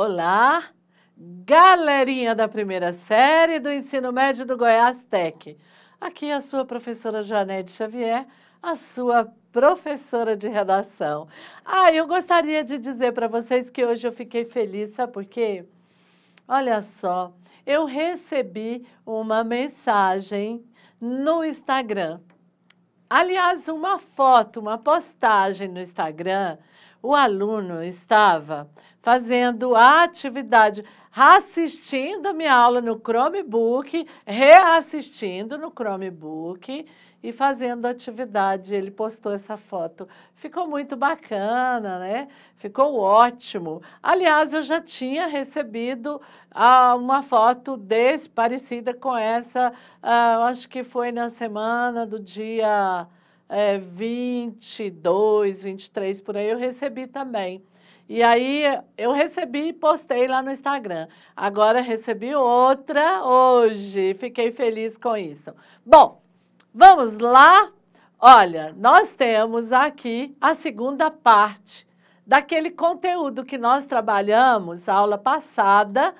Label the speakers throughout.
Speaker 1: Olá, galerinha da primeira série do Ensino Médio do Goiás Tech. Aqui é a sua professora Janete Xavier, a sua professora de redação. Ah, eu gostaria de dizer para vocês que hoje eu fiquei feliz, sabe por quê? Olha só, eu recebi uma mensagem no Instagram. Aliás, uma foto, uma postagem no Instagram, o aluno estava fazendo a atividade, assistindo minha aula no Chromebook, reassistindo no Chromebook e fazendo a atividade. Ele postou essa foto. Ficou muito bacana, né? Ficou ótimo. Aliás, eu já tinha recebido ah, uma foto desse, parecida com essa, ah, acho que foi na semana do dia é, 22, 23, por aí, eu recebi também. E aí eu recebi e postei lá no Instagram. Agora recebi outra hoje. Fiquei feliz com isso. Bom, vamos lá. Olha, nós temos aqui a segunda parte daquele conteúdo que nós trabalhamos aula passada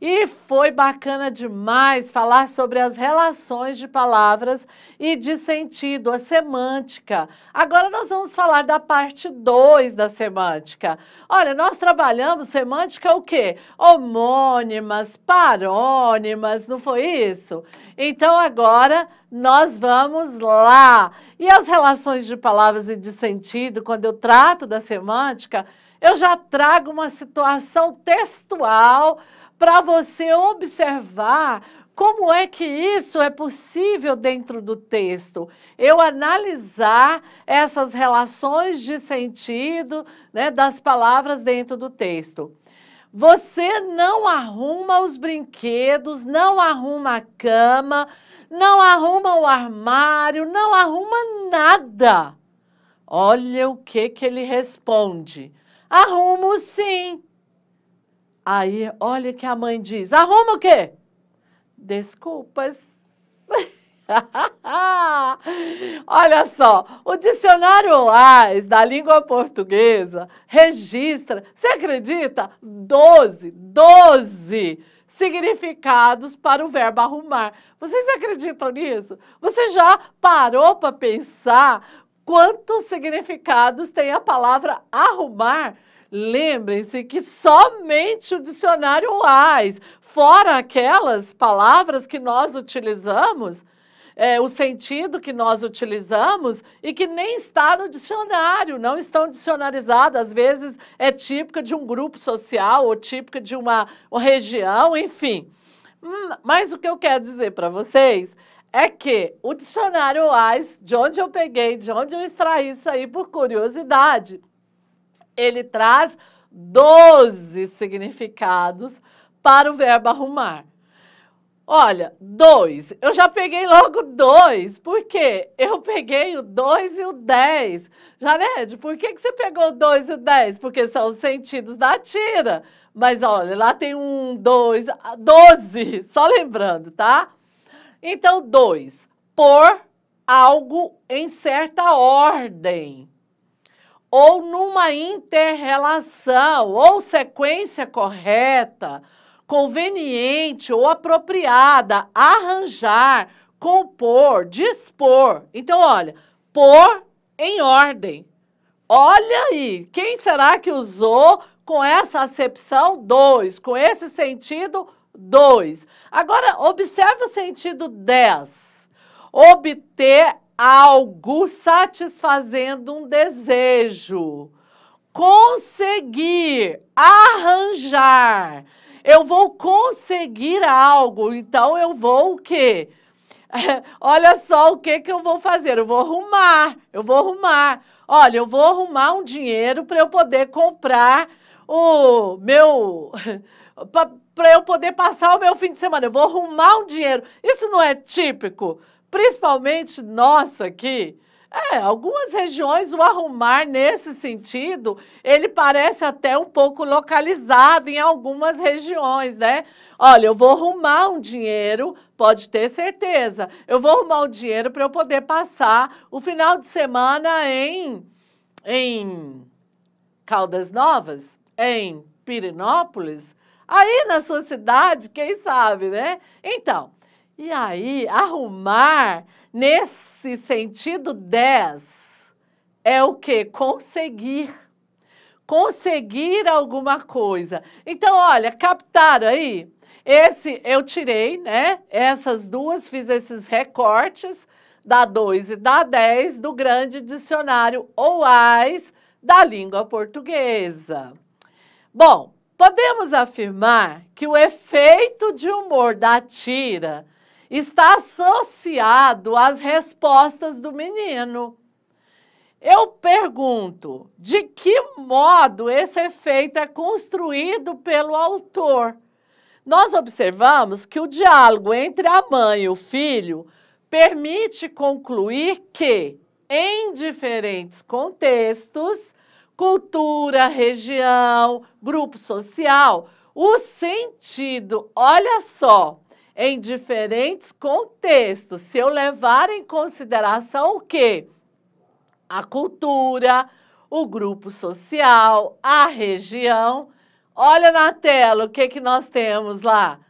Speaker 1: e foi bacana demais falar sobre as relações de palavras e de sentido, a semântica. Agora nós vamos falar da parte 2 da semântica. Olha, nós trabalhamos semântica o quê? Homônimas, parônimas, não foi isso? Então agora nós vamos lá. E as relações de palavras e de sentido, quando eu trato da semântica, eu já trago uma situação textual para você observar como é que isso é possível dentro do texto? Eu analisar essas relações de sentido né, das palavras dentro do texto. Você não arruma os brinquedos, não arruma a cama, não arruma o armário, não arruma nada. Olha o que, que ele responde. Arrumo sim. Aí, olha que a mãe diz: arruma o quê? Desculpas. Olha só, o dicionário OAS da língua portuguesa registra, você acredita? 12, 12 significados para o verbo arrumar. Vocês acreditam nisso? Você já parou para pensar quantos significados tem a palavra arrumar? Lembrem-se que somente o dicionário UAS, fora aquelas palavras que nós utilizamos, é, o sentido que nós utilizamos e que nem está no dicionário, não estão dicionarizadas. Às vezes é típica de um grupo social ou típica de uma, uma região, enfim. Hum, mas o que eu quero dizer para vocês é que o dicionário OAS, de onde eu peguei, de onde eu extraí isso aí por curiosidade, ele traz 12 significados para o verbo arrumar. Olha, dois. Eu já peguei logo dois. Por quê? Eu peguei o dois e o dez. Jared, por que, que você pegou o dois e o dez? Porque são os sentidos da tira. Mas olha, lá tem um, dois, ah, doze. Só lembrando, tá? Então, dois. Por algo em certa ordem ou numa interrelação ou sequência correta, conveniente ou apropriada, arranjar, compor, dispor. Então, olha, pôr em ordem. Olha aí, quem será que usou com essa acepção 2, com esse sentido 2? Agora, observe o sentido 10. Obter algo satisfazendo um desejo. Conseguir, arranjar. Eu vou conseguir algo, então eu vou o quê? Olha só o que, que eu vou fazer. Eu vou arrumar, eu vou arrumar. Olha, eu vou arrumar um dinheiro para eu poder comprar o meu. para eu poder passar o meu fim de semana. Eu vou arrumar um dinheiro. Isso não é típico principalmente nosso aqui, é, algumas regiões o arrumar nesse sentido, ele parece até um pouco localizado em algumas regiões, né? Olha, eu vou arrumar um dinheiro, pode ter certeza. Eu vou arrumar um dinheiro para eu poder passar o final de semana em em Caldas Novas, em Pirinópolis, aí na sua cidade, quem sabe, né? Então, e aí, arrumar nesse sentido 10 é o que? Conseguir. Conseguir alguma coisa. Então, olha, captaram aí? Esse eu tirei, né? Essas duas, fiz esses recortes da 2 e da 10 do grande dicionário OAIS da língua portuguesa. Bom, podemos afirmar que o efeito de humor da tira está associado às respostas do menino. Eu pergunto, de que modo esse efeito é construído pelo autor? Nós observamos que o diálogo entre a mãe e o filho permite concluir que, em diferentes contextos, cultura, região, grupo social, o sentido, olha só, em diferentes contextos. Se eu levar em consideração o quê? A cultura, o grupo social, a região. Olha na tela o que, que nós temos lá.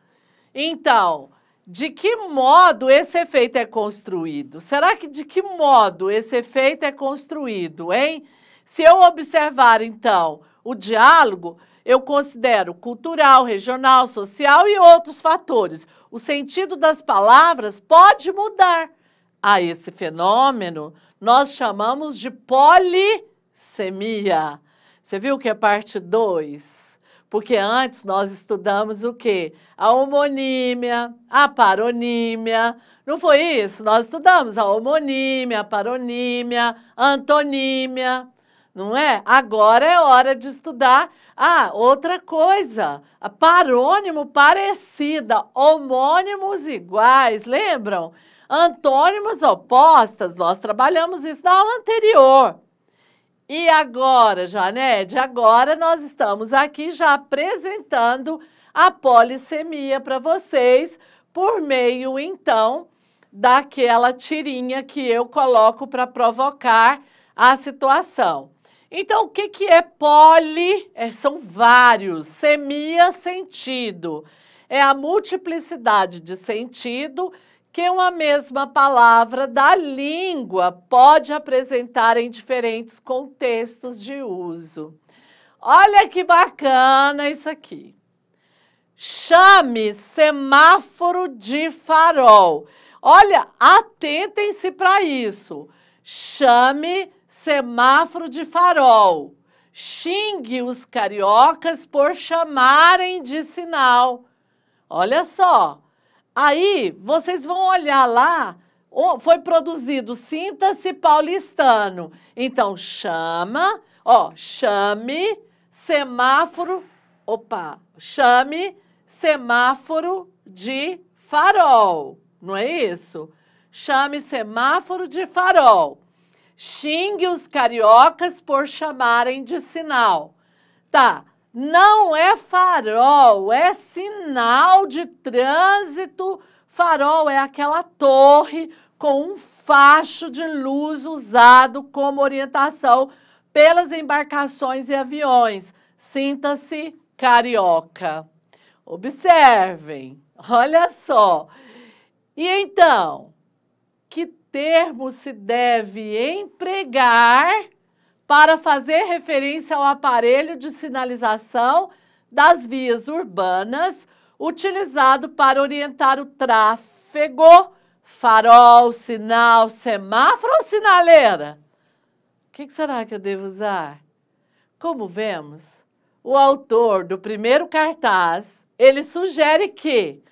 Speaker 1: Então, de que modo esse efeito é construído? Será que de que modo esse efeito é construído, hein? Se eu observar, então, o diálogo, eu considero cultural, regional, social e outros fatores. O sentido das palavras pode mudar. A esse fenômeno nós chamamos de polissemia. Você viu que é parte 2? Porque antes nós estudamos o quê? A homonímia, a paronímia. Não foi isso? Nós estudamos a homonímia, a paronímia, a antonímia. Não é? Agora é hora de estudar ah, outra coisa, parônimo, parecida, homônimos iguais, lembram? Antônimos opostas, nós trabalhamos isso na aula anterior. E agora, Janete, agora nós estamos aqui já apresentando a polissemia para vocês por meio, então, daquela tirinha que eu coloco para provocar a situação. Então, o que, que é poli? É, são vários. Semia, sentido. É a multiplicidade de sentido que uma mesma palavra da língua pode apresentar em diferentes contextos de uso. Olha que bacana isso aqui. Chame semáforo de farol. Olha, atentem-se para isso. Chame semáforo de farol. Xingue os cariocas por chamarem de sinal. Olha só. Aí vocês vão olhar lá, foi produzido Sinta-se Paulistano. Então chama, ó, chame semáforo, opa, chame semáforo de farol. Não é isso? Chame semáforo de farol. Xingue os cariocas por chamarem de sinal. Tá, não é farol, é sinal de trânsito. Farol é aquela torre com um facho de luz usado como orientação pelas embarcações e aviões. Sinta-se carioca. Observem, olha só. E então, termo se deve empregar para fazer referência ao aparelho de sinalização das vias urbanas utilizado para orientar o tráfego, farol, sinal, semáforo ou sinaleira? O que será que eu devo usar? Como vemos, o autor do primeiro cartaz, ele sugere que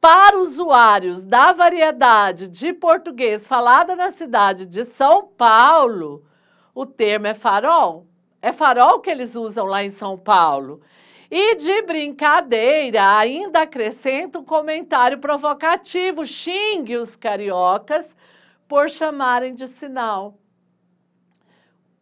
Speaker 1: para usuários da variedade de português falada na cidade de São Paulo, o termo é farol. É farol que eles usam lá em São Paulo. E de brincadeira, ainda acrescenta um comentário provocativo: xingue os cariocas por chamarem de sinal.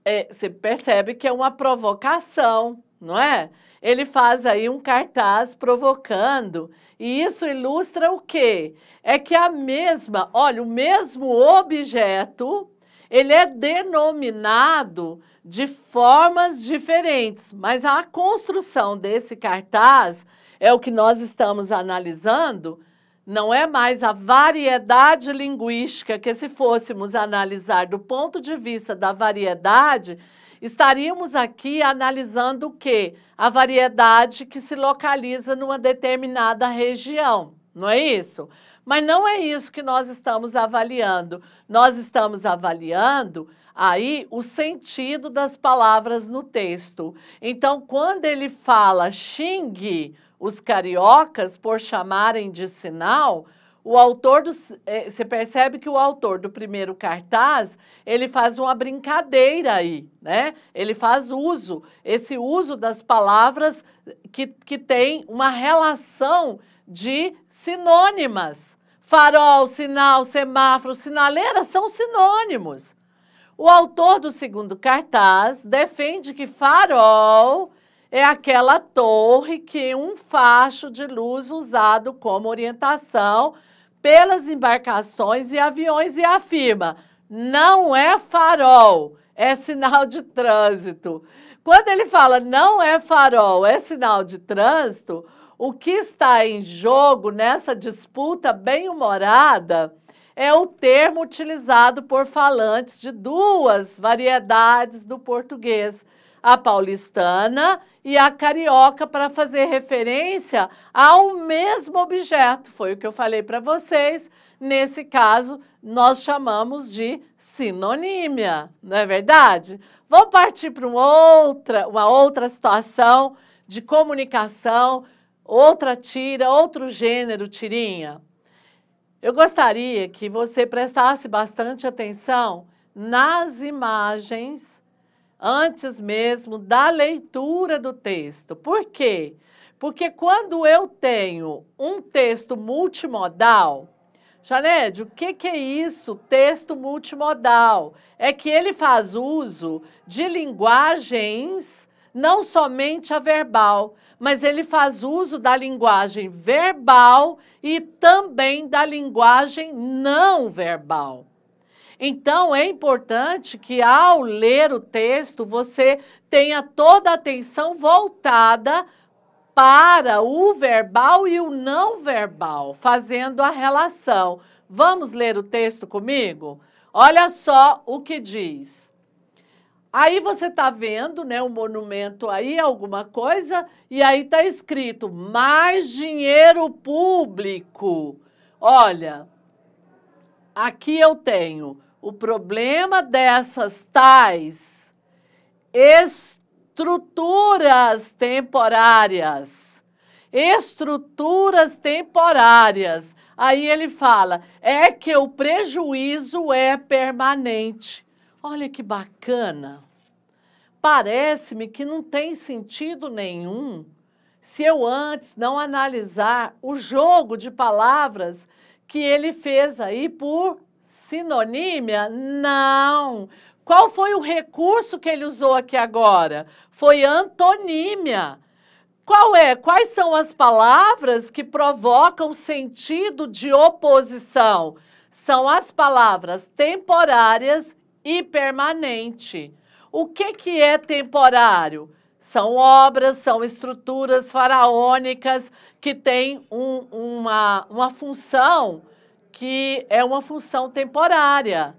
Speaker 1: É, você percebe que é uma provocação não é? Ele faz aí um cartaz provocando, e isso ilustra o quê? É que a mesma, olha, o mesmo objeto, ele é denominado de formas diferentes, mas a construção desse cartaz é o que nós estamos analisando, não é mais a variedade linguística que se fôssemos analisar do ponto de vista da variedade, estaríamos aqui analisando o quê? A variedade que se localiza numa determinada região, não é isso? Mas não é isso que nós estamos avaliando. Nós estamos avaliando aí o sentido das palavras no texto. Então, quando ele fala xingue os cariocas por chamarem de sinal, o autor do, eh, você percebe que o autor do primeiro cartaz ele faz uma brincadeira aí, né? Ele faz uso, esse uso das palavras que, que tem uma relação de sinônimas. Farol, sinal, semáforo, sinaleira são sinônimos. O autor do segundo cartaz defende que farol é aquela torre que um facho de luz usado como orientação pelas embarcações e aviões e afirma: não é farol, é sinal de trânsito. Quando ele fala não é farol, é sinal de trânsito, o que está em jogo nessa disputa bem-humorada é o termo utilizado por falantes de duas variedades do português, a paulistana e a carioca para fazer referência ao mesmo objeto. Foi o que eu falei para vocês. Nesse caso, nós chamamos de sinonímia, não é verdade? Vamos partir para uma outra, uma outra situação de comunicação, outra tira, outro gênero tirinha. Eu gostaria que você prestasse bastante atenção nas imagens antes mesmo da leitura do texto. Por quê? Porque quando eu tenho um texto multimodal, Janede, o que, que é isso, texto multimodal? É que ele faz uso de linguagens, não somente a verbal, mas ele faz uso da linguagem verbal e também da linguagem não verbal. Então, é importante que ao ler o texto, você tenha toda a atenção voltada para o verbal e o não verbal, fazendo a relação. Vamos ler o texto comigo? Olha só o que diz. Aí você está vendo, né, um monumento aí, alguma coisa, e aí está escrito mais dinheiro público. Olha, aqui eu tenho o problema dessas tais estruturas temporárias, estruturas temporárias. Aí ele fala: é que o prejuízo é permanente. Olha que bacana. Parece-me que não tem sentido nenhum se eu antes não analisar o jogo de palavras que ele fez aí por Sinonímia? Não. Qual foi o recurso que ele usou aqui agora? Foi antonímia. Qual é? Quais são as palavras que provocam sentido de oposição? São as palavras temporárias e permanente. O que, que é temporário? São obras, são estruturas faraônicas que têm um, uma, uma função que é uma função temporária.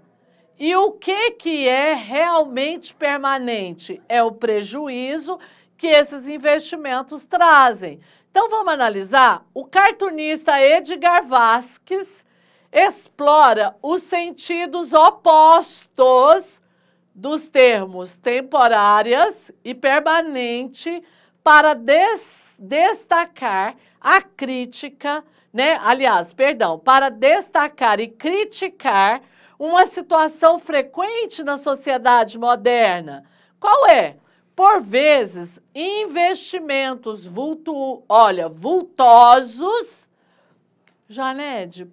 Speaker 1: E o que, que é realmente permanente? É o prejuízo que esses investimentos trazem. Então vamos analisar. O cartunista Edgar Vasques explora os sentidos opostos dos termos temporárias e permanente para des destacar a crítica né? Aliás, perdão, para destacar e criticar uma situação frequente na sociedade moderna. Qual é? Por vezes, investimentos vultu, olha, vultosos. Janede,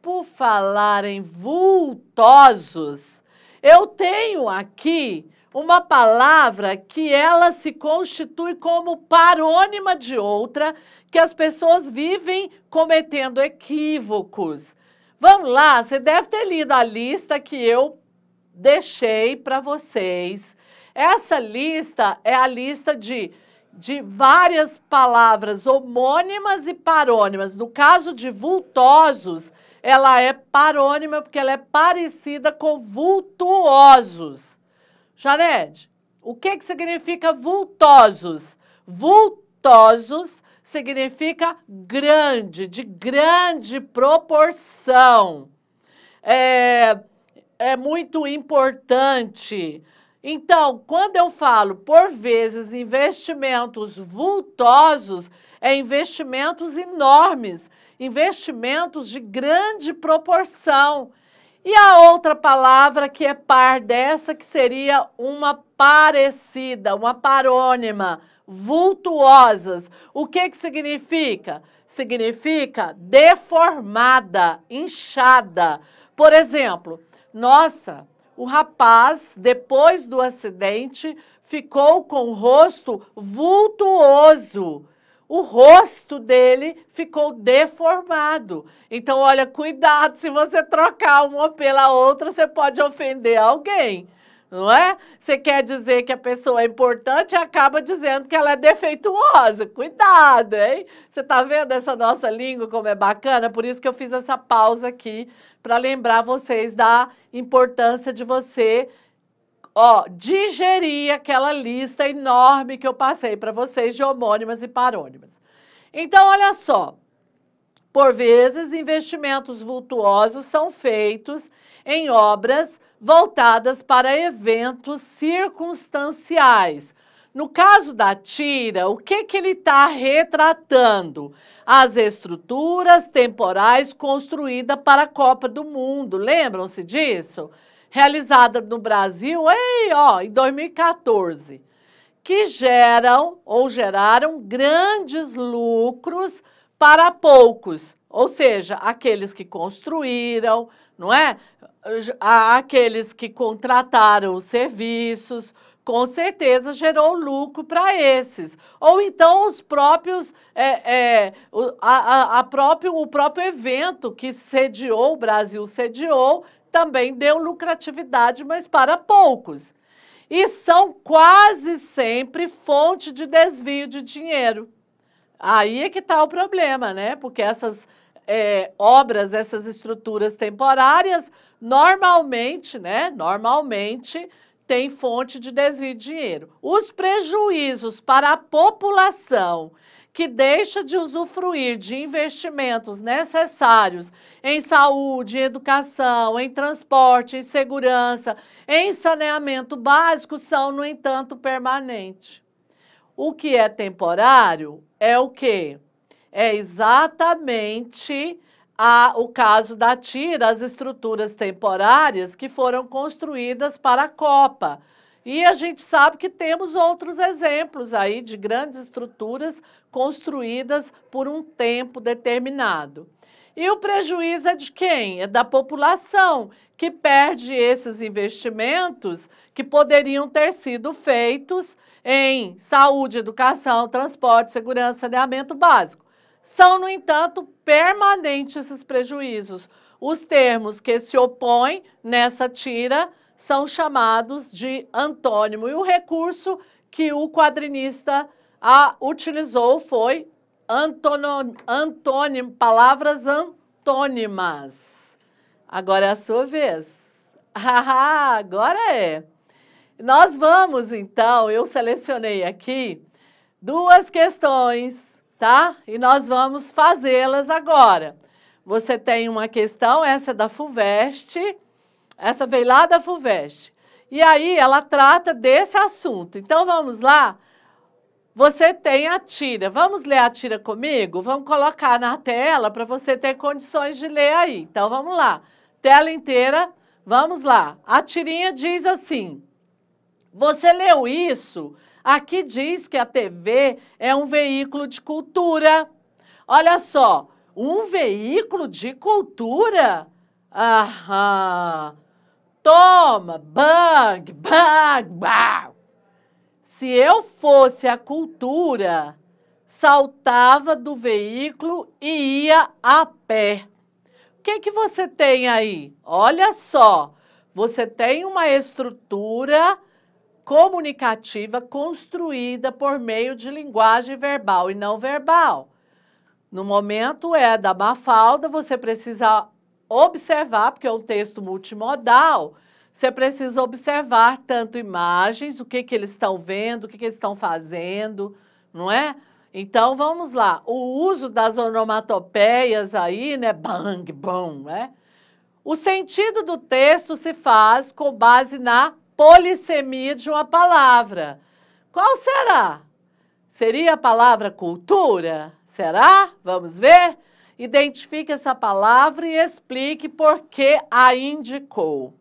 Speaker 1: por falar em vultosos, eu tenho aqui uma palavra que ela se constitui como parônima de outra, que as pessoas vivem cometendo equívocos. Vamos lá, você deve ter lido a lista que eu deixei para vocês. Essa lista é a lista de, de várias palavras homônimas e parônimas. No caso de vultosos, ela é parônima porque ela é parecida com vultuosos. Jared, o que, que significa vultosos? Vultosos significa grande, de grande proporção. É, é muito importante. Então, quando eu falo, por vezes, investimentos vultosos, é investimentos enormes, investimentos de grande proporção. E a outra palavra que é par dessa, que seria uma parecida, uma parônima, vultuosas. O que, que significa? Significa deformada, inchada. Por exemplo, nossa, o rapaz, depois do acidente, ficou com o rosto vultuoso o rosto dele ficou deformado. Então, olha, cuidado, se você trocar uma pela outra, você pode ofender alguém, não é? Você quer dizer que a pessoa é importante e acaba dizendo que ela é defeituosa. Cuidado, hein? Você tá vendo essa nossa língua como é bacana? Por isso que eu fiz essa pausa aqui para lembrar vocês da importância de você ó, digerir aquela lista enorme que eu passei para vocês de homônimas e parônimas. Então, olha só. Por vezes, investimentos vultuosos são feitos em obras voltadas para eventos circunstanciais. No caso da tira, o que, que ele está retratando? As estruturas temporais construídas para a Copa do Mundo. Lembram-se disso? realizada no Brasil em, ó, em 2014, que geram ou geraram grandes lucros para poucos, ou seja, aqueles que construíram, não é? Aqueles que contrataram os serviços, com certeza gerou lucro para esses. Ou então os próprios, é, é, a, a, a próprio, o próprio evento que sediou, o Brasil sediou, também deu lucratividade, mas para poucos. E são quase sempre fonte de desvio de dinheiro. Aí é que está o problema, né? Porque essas é, obras, essas estruturas temporárias, normalmente, né? Normalmente tem fonte de desvio de dinheiro. Os prejuízos para a população que deixa de usufruir de investimentos necessários em saúde, educação, em transporte, em segurança, em saneamento básico, são, no entanto, permanentes. O que é temporário é o quê? É exatamente a, o caso da TIRA, as estruturas temporárias que foram construídas para a Copa e a gente sabe que temos outros exemplos aí de grandes estruturas construídas por um tempo determinado. E o prejuízo é de quem? É da população, que perde esses investimentos que poderiam ter sido feitos em saúde, educação, transporte, segurança, saneamento básico. São, no entanto, permanentes esses prejuízos. Os termos que se opõem nessa tira são chamados de antônimo. E o recurso que o quadrinista a, ah, utilizou foi antono, antônimo, palavras antônimas. Agora é a sua vez. Agora é. Nós vamos, então, eu selecionei aqui duas questões, tá? E nós vamos fazê-las agora. Você tem uma questão, essa é da FUVEST, essa veio lá da FUVEST. E aí ela trata desse assunto. Então vamos lá. Você tem a tira. Vamos ler a tira comigo? Vamos colocar na tela para você ter condições de ler aí. Então vamos lá. Tela inteira. Vamos lá. A tirinha diz assim: Você leu isso? Aqui diz que a TV é um veículo de cultura. Olha só, um veículo de cultura? Aham. Toma, bang, bang, bang. Se eu fosse a cultura, saltava do veículo e ia a pé. O que, que você tem aí? Olha só, você tem uma estrutura comunicativa construída por meio de linguagem verbal e não verbal. No momento é da Mafalda, você precisa observar, porque é um texto multimodal, você precisa observar tanto imagens, o que, que eles estão vendo, o que, que eles estão fazendo, não é? Então, vamos lá. O uso das onomatopeias aí, né? Bang, bom, né? O sentido do texto se faz com base na polissemia de uma palavra. Qual será? Seria a palavra cultura? Será? Vamos ver? Identifique essa palavra e explique por que a indicou.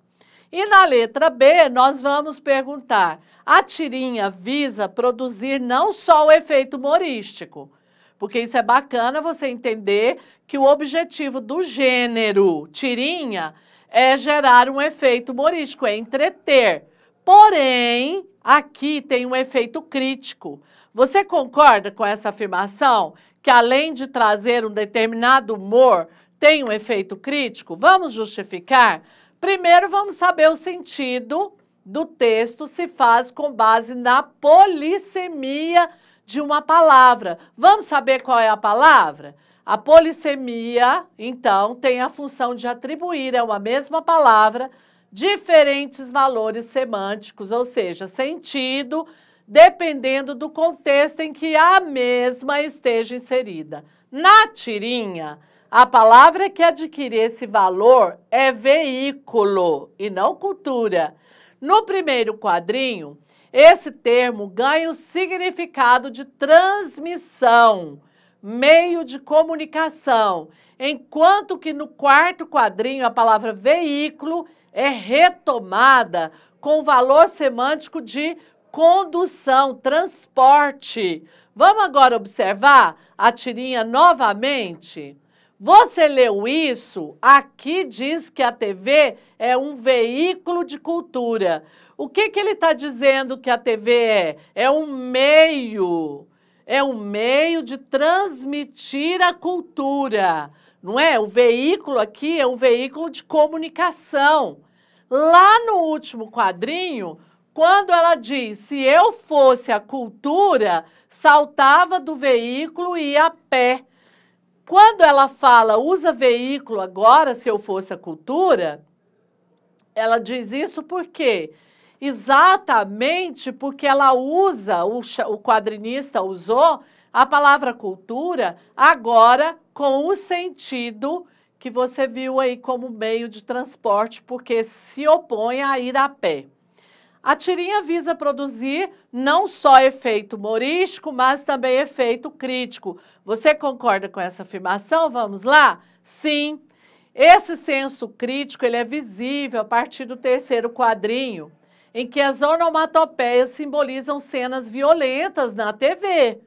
Speaker 1: E na letra B, nós vamos perguntar: a tirinha visa produzir não só o efeito humorístico, porque isso é bacana você entender que o objetivo do gênero tirinha é gerar um efeito humorístico, é entreter. Porém, Aqui tem um efeito crítico. Você concorda com essa afirmação? Que além de trazer um determinado humor, tem um efeito crítico? Vamos justificar? Primeiro, vamos saber o sentido do texto se faz com base na polissemia de uma palavra. Vamos saber qual é a palavra? A polissemia, então, tem a função de atribuir a uma mesma palavra diferentes valores semânticos, ou seja, sentido, dependendo do contexto em que a mesma esteja inserida. Na tirinha, a palavra que adquire esse valor é veículo e não cultura. No primeiro quadrinho, esse termo ganha o significado de transmissão, meio de comunicação, enquanto que no quarto quadrinho a palavra veículo é retomada com valor semântico de condução, transporte. Vamos agora observar a tirinha novamente? Você leu isso? Aqui diz que a TV é um veículo de cultura. O que, que ele está dizendo que a TV é? É um meio. É um meio de transmitir a cultura não é? O veículo aqui é um veículo de comunicação. Lá no último quadrinho, quando ela diz: se eu fosse a cultura, saltava do veículo e ia a pé. Quando ela fala, usa veículo agora, se eu fosse a cultura, ela diz isso por quê? Exatamente porque ela usa, o quadrinista usou a palavra cultura agora com o sentido que você viu aí como meio de transporte, porque se opõe a ir a pé. A tirinha visa produzir não só efeito humorístico, mas também efeito crítico. Você concorda com essa afirmação? Vamos lá? Sim. Esse senso crítico ele é visível a partir do terceiro quadrinho, em que as onomatopeias simbolizam cenas violentas na TV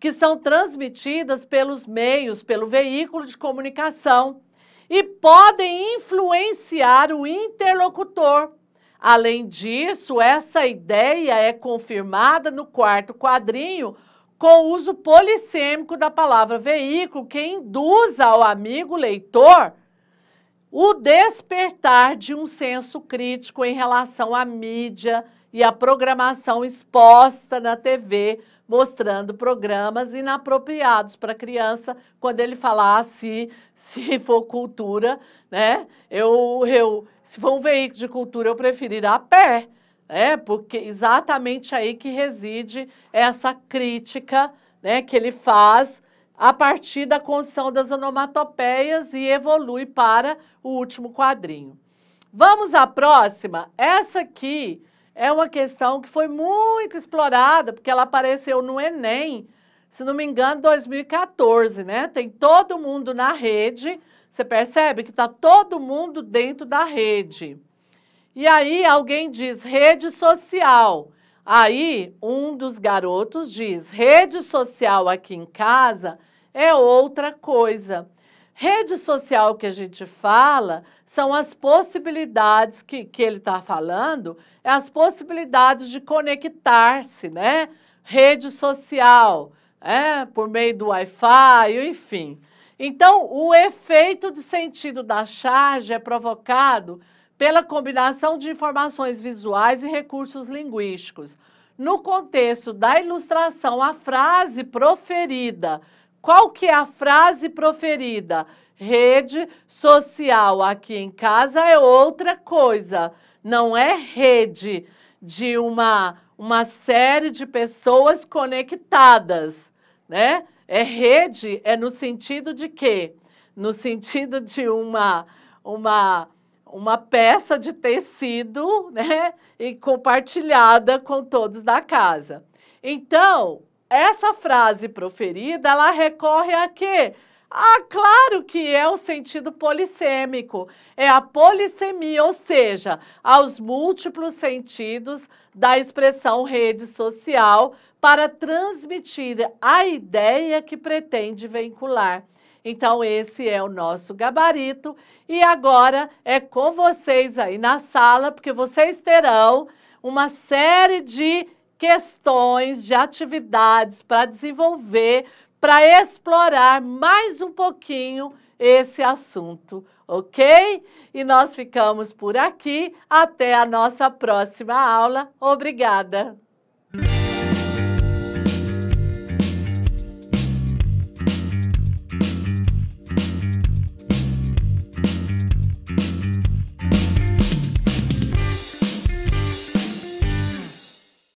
Speaker 1: que são transmitidas pelos meios, pelo veículo de comunicação e podem influenciar o interlocutor. Além disso, essa ideia é confirmada no quarto quadrinho com o uso polissêmico da palavra veículo, que induz ao amigo leitor o despertar de um senso crítico em relação à mídia e à programação exposta na TV mostrando programas inapropriados para criança quando ele falar se, for cultura, né? Eu, eu, se for um veículo de cultura, eu preferiria a pé. É, né? porque exatamente aí que reside essa crítica né, que ele faz a partir da construção das onomatopeias e evolui para o último quadrinho. Vamos à próxima. Essa aqui é uma questão que foi muito explorada, porque ela apareceu no Enem, se não me engano, 2014, né? Tem todo mundo na rede, você percebe que está todo mundo dentro da rede. E aí alguém diz rede social. Aí um dos garotos diz: rede social aqui em casa é outra coisa. Rede social que a gente fala são as possibilidades que, que ele está falando, é as possibilidades de conectar-se, né? Rede social, é, por meio do Wi-Fi, enfim. Então, o efeito de sentido da charge é provocado pela combinação de informações visuais e recursos linguísticos. No contexto da ilustração, a frase proferida qual que é a frase proferida? Rede social aqui em casa é outra coisa. Não é rede de uma, uma série de pessoas conectadas, né? É rede, é no sentido de quê? No sentido de uma, uma, uma peça de tecido, né? E compartilhada com todos da casa. Então, essa frase proferida, ela recorre a quê? Ah, claro que é o sentido polissêmico. É a polissemia, ou seja, aos múltiplos sentidos da expressão rede social para transmitir a ideia que pretende vincular Então, esse é o nosso gabarito. E agora é com vocês aí na sala, porque vocês terão uma série de questões de atividades para desenvolver, para explorar mais um pouquinho esse assunto, ok? E nós ficamos por aqui. Até a nossa próxima aula. Obrigada!